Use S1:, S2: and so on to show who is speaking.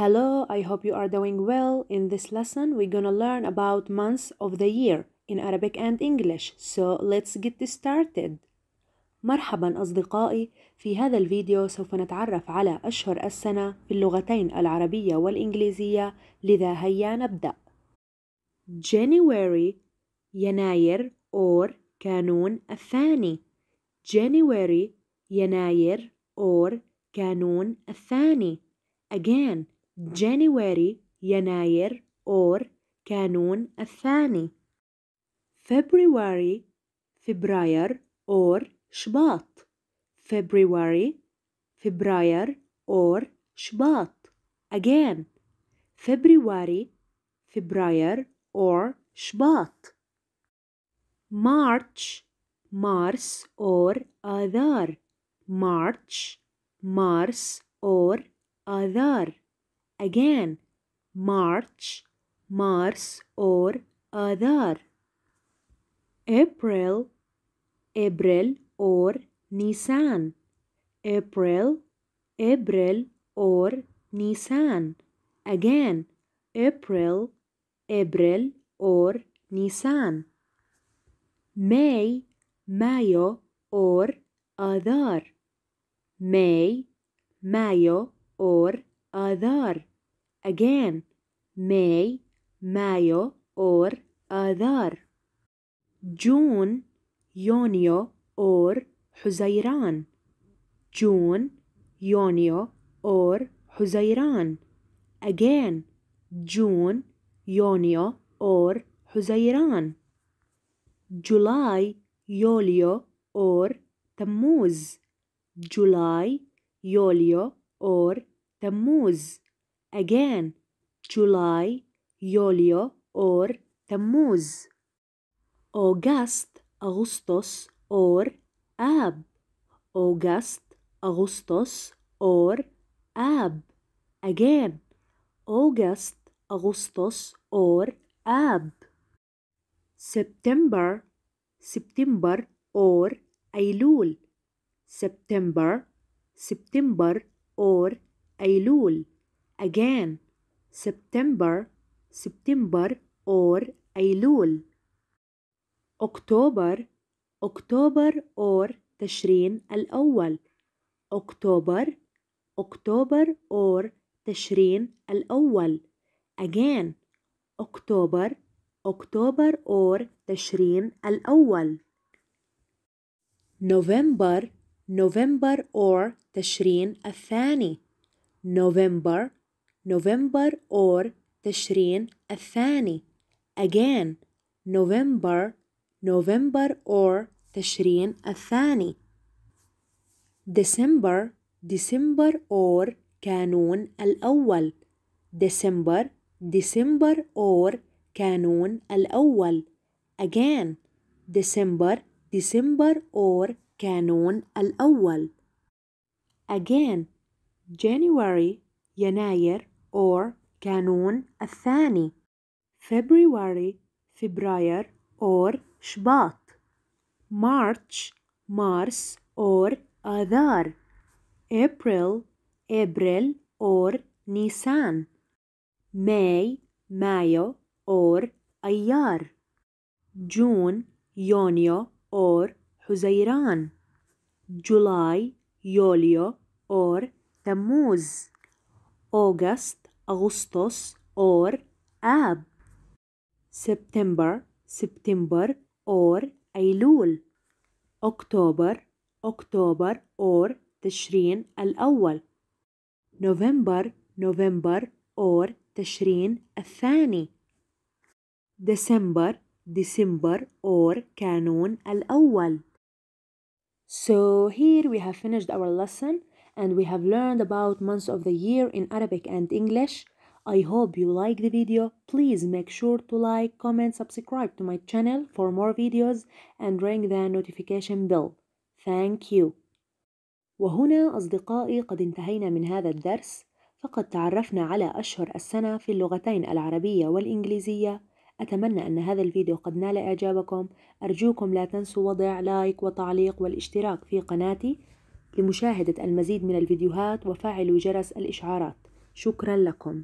S1: Hello, I hope you are doing well. In this lesson, we're gonna learn about months of the year in Arabic and English. So let's get started. مرحبا أصدقائي، في هذا الفيديو سوف نتعرف على أشهر السنة باللغتين العربية والإنجليزية، لذا هيا نبدأ. January يناير or كانون الثاني. January يناير or كانون الثاني. Again, January, يناير or كانون الثاني February فبراير or شباط February فبراير or شباط again February فبراير or شباط March مارس or آذار March مارس or آذار again March, Mars or Adar. April, April or Nisan. April, April or Nisan. Again, April, April or Nisan. May, Mayo or Adar. May, Mayo or Adar. Again, May, Mayo or Adar. June, Junio, or Huzairan. June, Junio, or Huzairan. Again, June, Junio, or Huzairan. July, Yolio or Tammuz. July, Yolio or Tammuz again July, Julio or Tammuz. August, Augustus or Ab. August, Augustus or Ab. Again, August, Augustus or Ab. September, September or Aylul. September, September or Aylul again september september or aylul october october or tashreen al-awwal october october or tashreen al-awwal again october october or tashreen al-awwal november november or tashreen al-thani november November or Tishreen Athani. Again, November, November or Tishreen Athani. December, December or Kanun Al Awal. December, December or Kanun Al Awal. Again, December, December or Kanun Al Awal. Again, January, Yanayer or كانون الثاني February فبراير or شباط March Mars or آذار April April or نيسان May Mayo or أيار June يونيو or حزيران July يوليو or تموز August Augustos or Ab. September, September or أيلول. October, October, or al الأول. November, November or Al-Thani. December, December or al الأول. So here we have finished our lesson and we have learned about months of the year in Arabic and English. I hope you like the video. Please make sure to like, comment, subscribe to my channel for more videos and ring the notification bell. Thank you. وهنا أصدقائي قد انتهينا من هذا الدرس فقد تعرفنا على أشهر السنة في اللغتين العربية والإنجليزية أتمنى أن هذا الفيديو قد نال إعجابكم أرجوكم لا تنسوا وضع لايك وتعليق والاشتراك في قناتي لمشاهدة المزيد من الفيديوهات وفعلوا جرس الإشعارات شكرا لكم